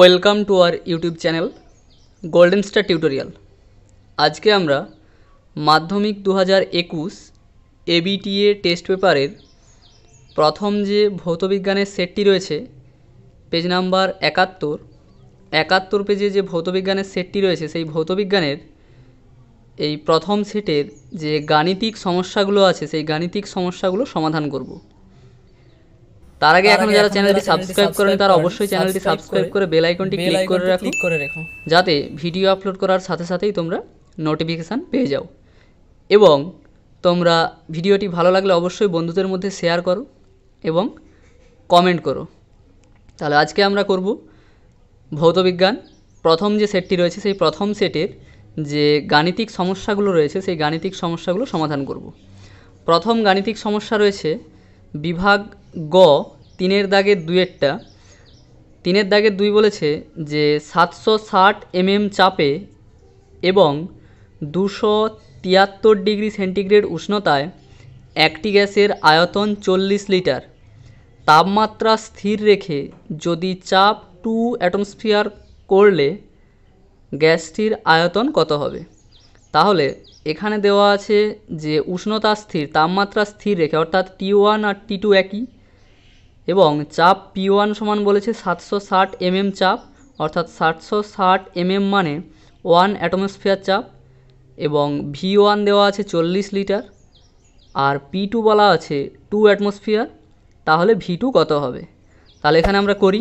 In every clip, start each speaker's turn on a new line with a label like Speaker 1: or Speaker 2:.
Speaker 1: welcome to our YouTube channel golden star tutorial আজকে আমরা মাধ্যমিক দু হাজার একুশ এবিটিএ টেস্ট পেপারের প্রথম যে ভৌতবিজ্ঞানের সেটটি রয়েছে পেজ নাম্বার একাত্তর একাত্তর পেজে যে ভৌতবিজ্ঞানের সেটটি রয়েছে সেই ভৌতবিজ্ঞানের এই প্রথম সেটের যে গাণিতিক সমস্যাগুলো আছে সেই গাণিতিক সমস্যাগুলো সমাধান করব তার আগে এখন যারা চ্যানেলটি সাবস্ক্রাইব করেন তারা অবশ্যই চ্যানেলটি সাবস্ক্রাইব করে বেল আইকনটি ক্লিক করে রাখো করে রাখো যাতে ভিডিও আপলোড করার সাথে সাথেই তোমরা নোটিফিকেশান পেয়ে যাও এবং তোমরা ভিডিওটি ভালো লাগলে অবশ্যই বন্ধুদের মধ্যে শেয়ার করো এবং কমেন্ট করো তাহলে আজকে আমরা করব ভৌতবিজ্ঞান প্রথম যে সেটটি রয়েছে সেই প্রথম সেটের যে গাণিতিক সমস্যাগুলো রয়েছে সেই গাণিতিক সমস্যাগুলো সমাধান করব প্রথম গাণিতিক সমস্যা রয়েছে বিভাগ গ তিনের দাগের দুয়েরটা তিনের দাগে দুই বলেছে যে সাতশো ষাট এমএম চাপে এবং দুশো তিয়াত্তর ডিগ্রি সেন্টিগ্রেড উষ্ণতায় একটি গ্যাসের আয়তন চল্লিশ লিটার তাপমাত্রা স্থির রেখে যদি চাপ টু অ্যাটমসফিয়ার করলে গ্যাসটির আয়তন কত হবে তাহলে এখানে দেওয়া আছে যে উষ্ণতা স্থির তাপমাত্রা স্থির রেখে অর্থাৎ টি ওয়ান আর টি টু একই এবং চাপ পি ওয়ান সমান বলেছে সাতশো ষাট এমএম mm চাপ অর্থাৎ সাতশো ষাট এমএম mm মানে ওয়ান অ্যাটমসফিয়ার চাপ এবং ভি ওয়ান দেওয়া আছে চল্লিশ লিটার আর পি টু বলা আছে টু অ্যাটমসফিয়ার তাহলে ভি টু কত হবে তাহলে এখানে আমরা করি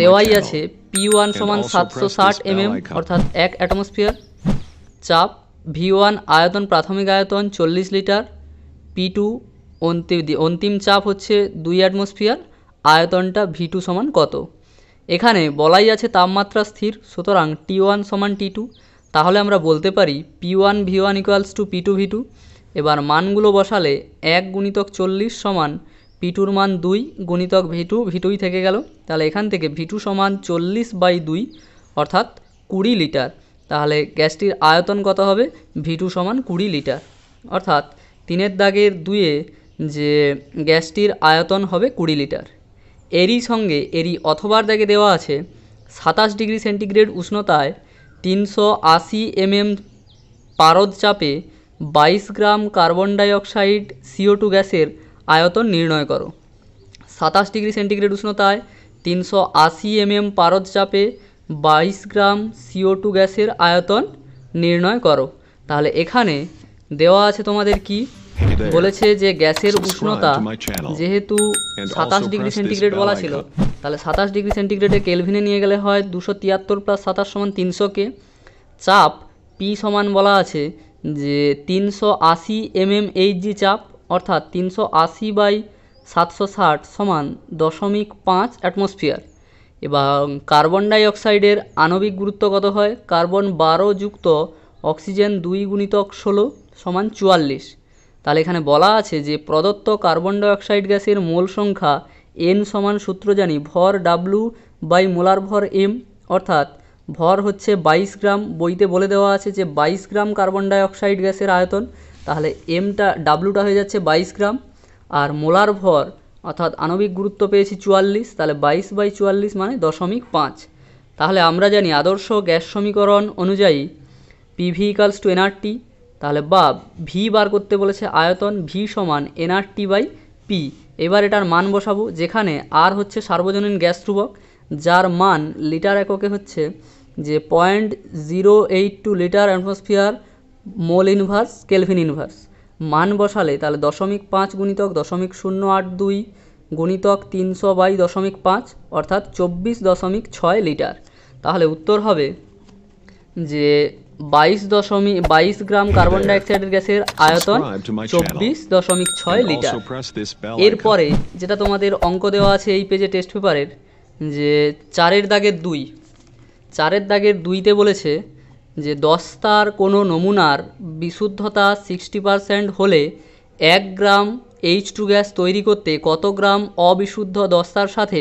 Speaker 1: দেওয়াই আছে পি ওয়ান সমান সাতশো ষাট এমএম mm, অর্থাৎ এক অ্যাটমসফিয়ার চাপ ভি ওয়ান আয়তন প্রাথমিক আয়তন চল্লিশ লিটার পি টু অন্তিম অন্তিম চাপ হচ্ছে দুই অ্যাটমসফিয়ার আয়তনটা ভি টু সমান কত এখানে বলাই আছে তাপমাত্রা স্থির সুতরাং টি ওয়ান সমান টি টু তাহলে আমরা বলতে পারি P one V one equals to P two V two এবার মানগুলো বসালে এক গুণিতক চল্লিশ সমান পি টুর মান দুই গুণিতক ভি টু ভি টুই থেকে গেল তাহলে এখান থেকে ভি টু সমান চল্লিশ বাই দুই অর্থাৎ কুড়ি লিটার তাহলে গ্যাসটির আয়তন কত হবে ভি টু সমান কুড়ি লিটার অর্থাৎ তিনের দাগের দুয়ে যে গ্যাসটির আয়তন হবে কুড়ি লিটার এরই সঙ্গে এরই অথবার দাগে দেওয়া আছে সাতাশ ডিগ্রি সেন্টিগ্রেড উষ্ণতায় তিনশো আশি এমএম পারদ চাপে বাইশ gram carbon dioxide CO two গ্যাসের আয়তন নির্ণয় করো সাতাশ ডিগ্রি সেন্টিগ্রেড উষ্ণতায় তিনশো আশি এমএম পারদ চাপে বাইশ গ্রাম সিও টু গ্যাসের আয়তন নির্ণয় করো তাহলে এখানে দেওয়া আছে তোমাদের কি বলেছে যে গ্যাসের উষ্ণতা যেহেতু সাতাশ ডিগ্রি সেন্টিগ্রেড বলা ছিল তাহলে সাতাশ ডিগ্রি সেন্টিগ্রেডে কেলভিনে নিয়ে গেলে হয় দুশো তিয়াত্তর প্লাস সাতাশ সমান তিনশোকে চাপ পি সমান বলা আছে যে তিনশো আশি এম এইচজি চাপ অর্থাৎ তিনশো আশি বাই সাতশো ষাট সমান দশমিক পাঁচ অ্যাটমসফিয়ার এবং কার্বন ডাইঅক্সাইডের আণবিক গুরুত্ব কত হয় কার্বন বারো যুক্ত অক্সিজেন দুই গুণিতক ষোলো সমান চুয়াল্লিশ তাহলে এখানে বলা আছে যে প্রদত্ত কার্বন ডাইঅক্সাইড গ্যাসের মোল সংখ্যা এন সমান সূত্র জানি ভর ডাব্লু বাই মোলার ভর এম অর্থাৎ ভর হচ্ছে বাইশ গ্রাম বইতে বলে দেওয়া আছে যে বাইশ গ্রাম কার্বন ডাইঅক্সাইড গ্যাসের আয়তন তাহলে এমটা ডাব্লুটা হয়ে যাচ্ছে বাইশ গ্রাম আর মোলার ভর অর্থাৎ আণবিক গুরুত্ব পেয়েছি চুয়াল্লিশ তাহলে বাইশ বাই চুয়াল্লিশ মানে দশমিক পাঁচ তাহলে আমরা জানি আদর্শ গ্যাস সমীকরণ অনুযায়ী পিভি ইকালস টু এনআরটি তাহলে বা ভি বার করতে বলেছে আয়তন ভি সমান এনআরটি বাই পি এবার এটার মান বসাবো যেখানে আর হচ্ছে সার্বজনীন গ্যাস ধ্রুবক যার মান লিটার এককে হচ্ছে যে point zero eight two litre atmosphere mole inverse kelvin inverse মান বসালে তাহলে দশমিক পাঁচ গুণিতক দশমিক শূন্য আট দুই গুণিতক তিনশো বাই দশমিক পাঁচ অর্থাৎ চব্বিশ দশমিক ছয় লিটার তাহলে উত্তর হবে যে বাইশ দশমিক বাইশ গ্রাম কার্বন ডাইঅক্সাইড গ্যাসের আয়তন চব্বিশ দশমিক ছয় লিটার এরপরে যেটা তোমাদের অঙ্ক দেওয়া আছে এই পেজে টেস্ট পেপারের যে চারের দাগের দুই চারের দাগের দুইতে বলেছে যে দস্তার কোনো নমুনার বিশুদ্ধতা সিক্সটি পারসেন্ট হলে এক গ্রাম এইচ টু গ্যাস তৈরি করতে কত গ্রাম অবিশুদ্ধ দস্তার সাথে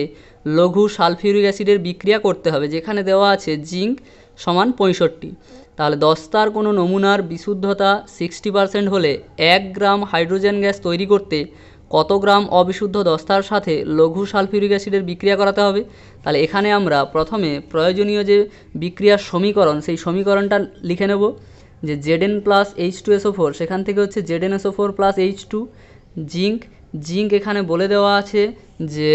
Speaker 1: লঘু সালফিউরিক অ্যাসিডের বিক্রিয়া করতে হবে যেখানে দেওয়া আছে জিঙ্ক সমান পঁয়ষট্টি তাহলে দস্তার কোনো নমুনার বিশুদ্ধতা সিক্সটি পারসেন্ট হলে এক গ্রাম হাইড্রোজেন গ্যাস তৈরি করতে কত গ্রাম অবিশুদ্ধ দস্তার সাথে লঘু সালফিউরিক অ্যাসিডের বিক্রিয়া করাতে হবে তাহলে এখানে আমরা প্রথমে প্রয়োজনীয় যে বিক্রিয়ার সমীকরণ সেই সমীকরণটা লিখে নেব যে Zn plus H two SO four সেখান থেকে হচ্ছে Zn SO four plus H two zinc zinc এখানে বলে দেওয়া আছে যে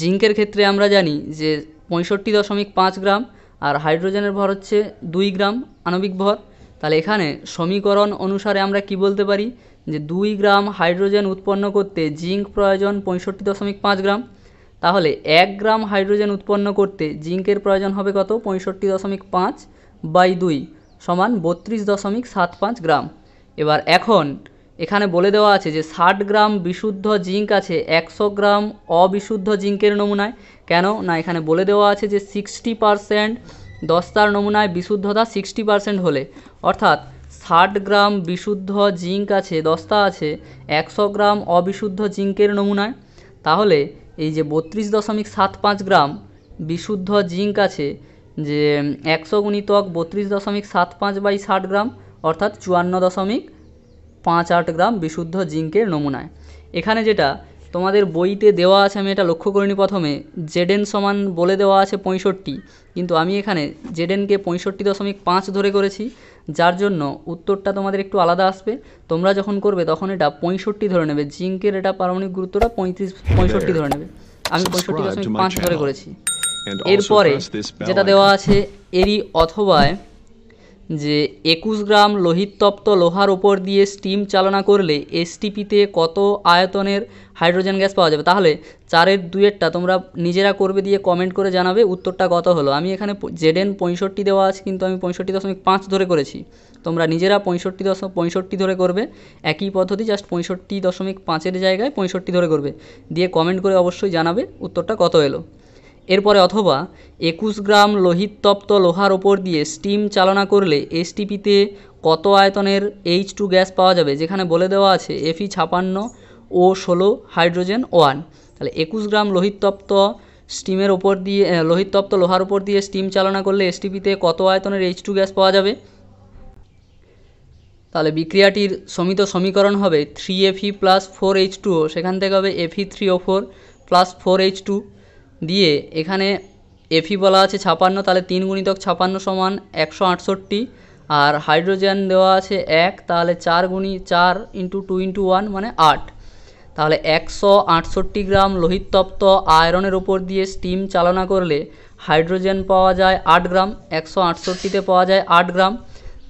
Speaker 1: জিঙ্কের ক্ষেত্রে আমরা জানি যে পঁয়ষট্টি দশমিক পাঁচ গ্রাম আর হাইড্রোজেনের ভর হচ্ছে দুই গ্রাম আণবিক ভর তাহলে এখানে সমীকরণ অনুসারে আমরা কি বলতে পারি যে দুই গ্রাম হাইড্রোজেন উৎপন্ন করতে জিঙ্ক প্রয়োজন পঁয়ষট্টি দশমিক পাঁচ গ্রাম তাহলে এক গ্রাম হাইড্রোজেন উৎপন্ন করতে জিঙ্কের প্রয়োজন হবে কত পঁয়ষট্টি দশমিক পাঁচ বাই দুই সমান বত্রিশ দশমিক সাত পাঁচ গ্রাম এবার এখন এখানে বলে দেওয়া আছে যে ষাট গ্রাম বিশুদ্ধ জিঙ্ক আছে একশো গ্রাম অবিশুদ্ধ জিঙ্কের নমুনায় কেন না এখানে বলে দেওয়া আছে যে সিক্সটি পারসেন্ট দস্তার নমুনায় বিশুদ্ধতা সিক্সটি পারসেন্ট হলে অর্থাৎ ষাট গ্রাম বিশুদ্ধ জিঙ্ক আছে দস্তা আছে একশো গ্রাম অবিশুদ্ধ জিঙ্কের নমুনায় তাহলে এই যে বত্রিশ দশমিক সাত পাঁচ গ্রাম বিশুদ্ধ জিঙ্ক আছে যে একশো গুণিতক বত্রিশ দশমিক সাত পাঁচ বাই ষাট গ্রাম অর্থাৎ চুয়ান্ন দশমিক পাঁচ আট গ্রাম বিশুদ্ধ জিঙ্কের নমুনায় এখানে যেটা তোমাদের বইতে দেওয়া আছে আমি এটা লক্ষ্য করিনি প্রথমে জেডেন সমান বলে দেওয়া আছে পঁয়ষট্টি কিন্তু আমি এখানে জেডেনকে পঁয়ষট্টি দশমিক পাঁচ ধরে করেছি যার জন্য উত্তরটা তোমাদের একটু আলাদা আসবে তোমরা যখন করবে তখন এটা পঁয়ষট্টি ধরে নেবে জিঙ্কের এটা পারমাণিক গুরুত্বটা পঁয়ত্রিশ পঁয়ষট্টি ধরে নেবে আমি পঁয়ষট্টি দশমিক পাঁচ ধরে করেছি এরপরে যেটা দেওয়া আছে এরই অথবায় যে একুশ গ্রাম লোহিতপ্ত লোহার ওপর দিয়ে স্টিম চালনা করলে এসটিপিতে কত আয়তনের হাইড্রোজেন গ্যাস পাওয়া যাবে তাহলে চারের দুয়েরটা তোমরা নিজেরা করবে দিয়ে কমেন্ট করে জানাবে উত্তরটা কত হলো আমি এখানে জেডেন পঁয়ষট্টি দেওয়া আছে কিন্তু আমি পঁয়ষট্টি দশমিক পাঁচ ধরে করেছি তোমরা নিজেরা পঁয়ষট্টি দশ পঁয়ষট্টি ধরে করবে একই পদ্ধতি জাস্ট পঁয়ষট্টি দশমিক পাঁচের জায়গায় পঁয়ষট্টি ধরে করবে দিয়ে কমেন্ট করে অবশ্যই জানাবে উত্তরটা কত এলো এরপরে অথবা একুশ গ্রাম লোহিততপ্ত লোহার ওপর দিয়ে স্টিম চালনা করলে এসটিপিতে কত আয়তনের এইচ টু গ্যাস পাওয়া যাবে যেখানে বলে দেওয়া আছে এফি ছাপান্ন ও ষোলো হাইড্রোজেন ওয়ান তাহলে একুশ গ্রাম লোহিততপ্ত স্টিমের ওপর দিয়ে লোহিতপ্ত লোহার ওপর দিয়ে স্টিম চালনা করলে এসটিপিতে কত আয়তনের এইচ টু গ্যাস পাওয়া যাবে তাহলে বিক্রিয়াটির সমিত সমীকরণ হবে three Fe plus four H two সেখান থেকে হবে Fe three O four plus four H two দিয়ে এখানে এফি বলা আছে ছাপান্ন তাহলে তিন গুণিতক ছাপান্ন সমান একশো আটষট্টি আর হাইড্রোজেন দেওয়া আছে এক তাহলে চার গুণি চার ইন্টু টু ইন্টু ওয়ান মানে আট তাহলে একশো আটষট্টি গ্রাম লোহিতপ্ত আয়রনের ওপর দিয়ে স্টিম চালনা করলে হাইড্রোজেন পাওয়া যায় আট গ্রাম একশো আটষট্টিতে পাওয়া যায় আট গ্রাম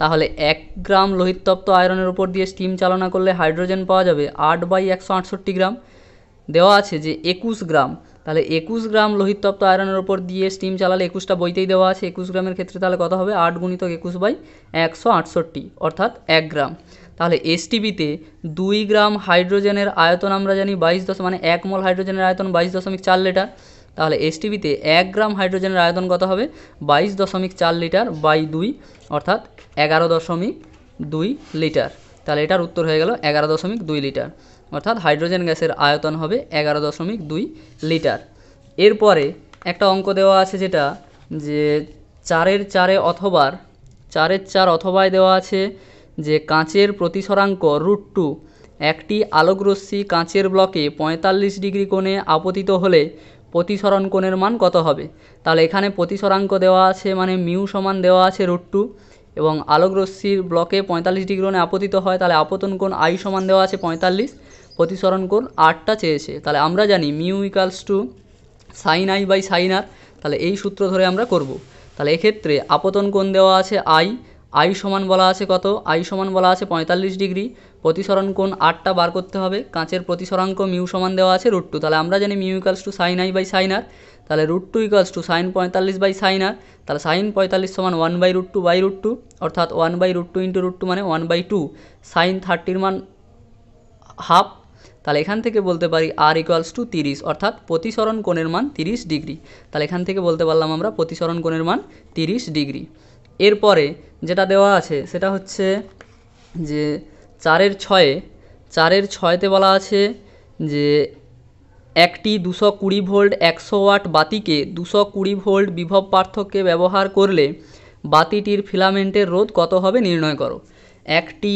Speaker 1: তাহলে এক গ্রাম লোহিতপ্ত আয়রনের ওপর দিয়ে স্টিম চালনা করলে হাইড্রোজেন পাওয়া যাবে আট বাই একশো আটষট্টি গ্রাম দেওয়া আছে যে একুশ গ্রাম তাহলে একুশ গ্রাম লোহিতপ্ত আয়রনের ওপর দিয়ে স্টিম চালালে একুশটা বইতেই দেওয়া আছে একুশ গ্রামের ক্ষেত্রে তাহলে কত হবে আট গুণিত একুশ বাই একশো আটষট্টি অর্থাৎ এক গ্রাম তাহলে এসটিভিতে দুই গ্রাম হাইড্রোজেনের আয়তন আমরা জানি বাইশ দশ মানে এক মল হাইড্রোজেনের আয়তন বাইশ দশমিক চার লিটার তাহলে টিভিতে এক গ্রাম হাইড্রোজেনের আয়তন কত হবে বাইশ দশমিক চার লিটার বাই দুই অর্থাৎ এগারো দশমিক দুই লিটার তাহলে এটার উত্তর হয়ে গেল এগারো দশমিক দুই লিটার অর্থাৎ হাইড্রোজেন গ্যাসের আয়তন হবে এগারো দশমিক দুই লিটার এরপরে একটা অঙ্ক দেওয়া আছে যেটা যে চারের চারে অথবার চারের চার অথবায় দেওয়া আছে যে কাঁচের প্রতিসরাঙ্ক রুট টু একটি আলোকরশ্মি কাঁচের ব্লকে পঁয়তাল্লিশ ডিগ্রি কোণে আপতিত হলে প্রতিসরণ কোণের মান কত হবে তাহলে এখানে প্রতিসরাঙ্ক দেওয়া আছে মানে মিউ সমান দেওয়া আছে রুট টু এবং আলোকরশ্মির ব্লকে পঁয়তাল্লিশ ডিগ্রি কোণে আপতিত হয় তাহলে আপতন কোণ আই সমান দেওয়া আছে পঁয়তাল্লিশ প্রতিসরণ কোণ আটটা চেয়েছে তাহলে আমরা জানি mu equals to sine i by sine r তাহলে এই সূত্র ধরে আমরা করব তাহলে এক্ষেত্রে আপতন কোণ দেওয়া আছে আই আই সমান বলা আছে কত আই সমান বলা আছে পঁয়তাল্লিশ ডিগ্রি প্রতিসরণ কোণ আটটা বার করতে হবে কাঁচের প্রতিসরাঙ্ক মিউ সমান দেওয়া আছে রুট টু তাহলে আমরা জানি mu equals to sine i by sine r তাহলে root two equals to sine পঁয়তাল্লিশ বাই সাইন আর তাহলে সাইন পঁয়তাল্লিশ সমান one by root two by root two অর্থাৎ one by root two into root two মানে one by two sine থার্টির মান half তাহলে এখান থেকে বলতে পারি আর ইকুয়ালস টু তিরিশ অর্থাৎ প্রতিসরণ কোণের মান তিরিশ ডিগ্রি তাহলে এখান থেকে বলতে পারলাম আমরা প্রতিসরণ কোণের মান তিরিশ ডিগ্রি এরপরে যেটা দেওয়া আছে সেটা হচ্ছে যে চারের ছয়ে চারের ছয়তে বলা আছে যে একটি দুশো কুড়ি ভোল্ট একশো ওয়াট বাতিকে দুশো কুড়ি ভোল্ট বিভব পার্থক্যে ব্যবহার করলে বাতিটির ফিলামেন্টের রোধ কত হবে নির্ণয় করো একটি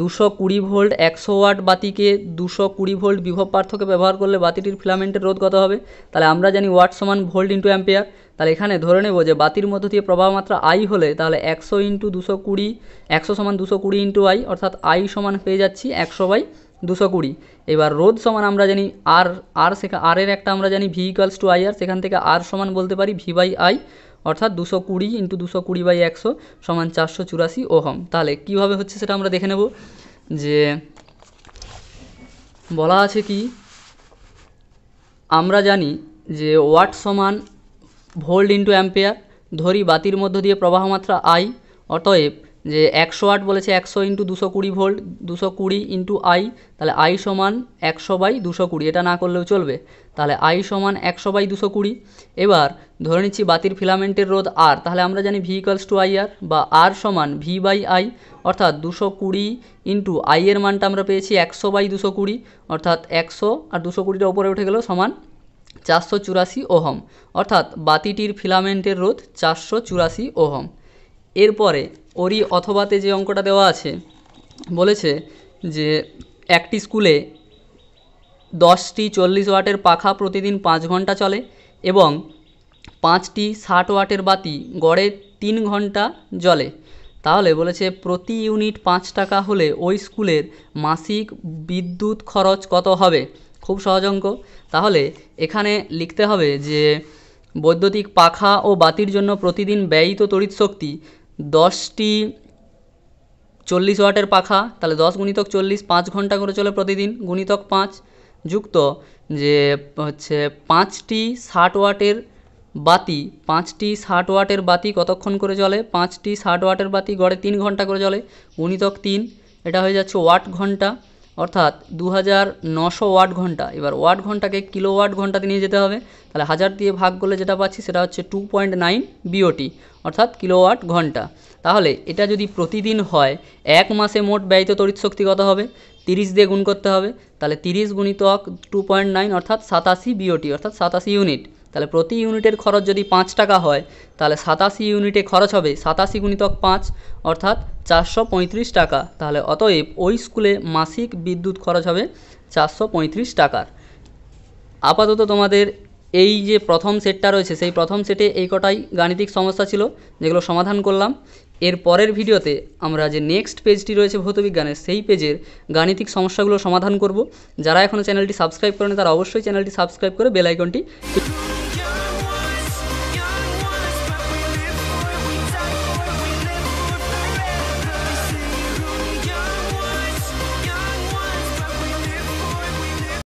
Speaker 1: দুশো কুড়ি ভোল্ট একশো ওয়াট বাতিকে দুশো কুড়ি ভোল্ট বিভব পার্থক্য ব্যবহার করলে বাতিটির ফিলামেন্টের রোধ কত হবে তাহলে আমরা জানি ওয়াট সমান ভোল্ট ইন্টু অ্যাম্পিয়ার তাহলে এখানে ধরে নেব যে বাতির মধ্য দিয়ে প্রবাহ মাত্রা আই হলে তাহলে একশো ইন্টু দুশো কুড়ি একশো সমান দুশো কুড়ি ইন্টু আই অর্থাৎ আই সমান পেয়ে যাচ্ছি একশো বাই দুশো কুড়ি এবার রোধ সমান আমরা জানি আর আর সেখা আরের একটা আমরা জানি V equals to I R সেখান থেকে আর সমান বলতে পারি ভি বাই আই অর্থাৎ দুশো কুড়ি ইন্টু দুশো কুড়ি বাই একশো সমান চারশো চুরাশি ওহম তাহলে কীভাবে হচ্ছে সেটা আমরা দেখে নেব যে বলা আছে কি আমরা জানি যে ওয়াট সমান ভোল্ট ইন্টু অ্যাম্পেয়ার ধরি বাতির মধ্য দিয়ে প্রবাহমাত্রা আই অতএব যে একশো আট বলেছে একশো ইন্টু দুশো কুড়ি ভোল্ট দুশো কুড়ি ইন্টু আই তাহলে আই সমান একশো বাই দুশো কুড়ি এটা না করলেও চলবে তাহলে আই সমান একশো বাই দুশো কুড়ি এবার ধরে নিচ্ছি বাতির ফিলামেন্টের রোধ আর তাহলে আমরা জানি V equals to I R বা আর সমান ভি বাই আই অর্থাৎ দুশো কুড়ি ইন্টু আই এর মানটা আমরা পেয়েছি একশো বাই দুশো কুড়ি অর্থাৎ একশো আর দুশো কুড়িটা ওপরে উঠে গেল সমান চারশো চুরাশি ওহম অর্থাৎ বাতিটির ফিলামেন্টের রোধ চারশো চুরাশি ওহম এরপরে ওরি অথবাতে যে অঙ্কটা দেওয়া আছে বলেছে যে একটি স্কুলে দশটি চল্লিশ ওয়াটের পাখা প্রতিদিন পাঁচ ঘন্টা চলে এবং পাঁচটি ষাট ওয়াটের বাতি গড়ে তিন ঘন্টা জ্বলে তাহলে বলেছে প্রতি ইউনিট পাঁচ টাকা হলে ওই স্কুলের মাসিক বিদ্যুৎ খরচ কত হবে খুব সহজ অঙ্ক তাহলে এখানে লিখতে হবে যে বৈদ্যুতিক পাখা ও বাতির জন্য প্রতিদিন ব্যয়িত তড়িৎ শক্তি দশটি চল্লিশ ওয়াটের পাখা তাহলে দশ গুণিতক চল্লিশ পাঁচ ঘন্টা করে চলে প্রতিদিন গুণিতক পাঁচ যুক্ত যে হচ্ছে পাঁচটি ষাট ওয়াটের বাতি পাঁচটি ষাট ওয়াটের বাতি কতক্ষণ করে চলে পাঁচটি ষাট ওয়াটের বাতি গড়ে তিন ঘন্টা করে চলে গুণিতক তিন এটা হয়ে যাচ্ছে ওয়াট ঘন্টা অর্থাৎ দু হাজার নশো ওয়াট ঘন্টা এবার ওয়াট ঘন্টাকে কিলো ওয়াট ঘন্টাতে নিয়ে যেতে হবে তাহলে হাজার দিয়ে ভাগ করলে যেটা পাচ্ছি সেটা হচ্ছে টু পয়েন্ট নাইন বিওটি অর্থাৎ কিলো ওয়াট ঘন্টা তাহলে এটা যদি প্রতিদিন হয় এক মাসে মোট ব্যয়িত তড়িৎ শক্তি কত হবে তিরিশ দিয়ে গুণ করতে হবে তাহলে তিরিশ গুণিতক টু পয়েন্ট নাইন অর্থাৎ সাতাশি বিওটি অর্থাৎ সাতাশি ইউনিট তাহলে প্রতি ইউনিটের খরচ যদি পাঁচ টাকা হয় তাহলে সাতাশি ইউনিটে খরচ হবে সাতাশি গুণিতক পাঁচ অর্থাৎ চারশো পঁয়ত্রিশ টাকা তাহলে অতএব ওই স্কুলে মাসিক বিদ্যুৎ খরচ হবে চারশো পঁয়ত্রিশ টাকার আপাতত তোমাদের এই যে প্রথম সেটটা রয়েছে সেই প্রথম সেটে এই কটাই গাণিতিক সমস্যা ছিল যেগুলো সমাধান করলাম এর পরের ভিডিওতে আমরা যে নেক্সট পেজটি রয়েছে ভৌতবিজ্ঞানের সেই পেজের গাণিতিক সমস্যাগুলো সমাধান করব যারা এখনও চ্যানেলটি সাবস্ক্রাইব করেন তারা অবশ্যই চ্যানেলটি সাবস্ক্রাইব করে বেলাইকনটি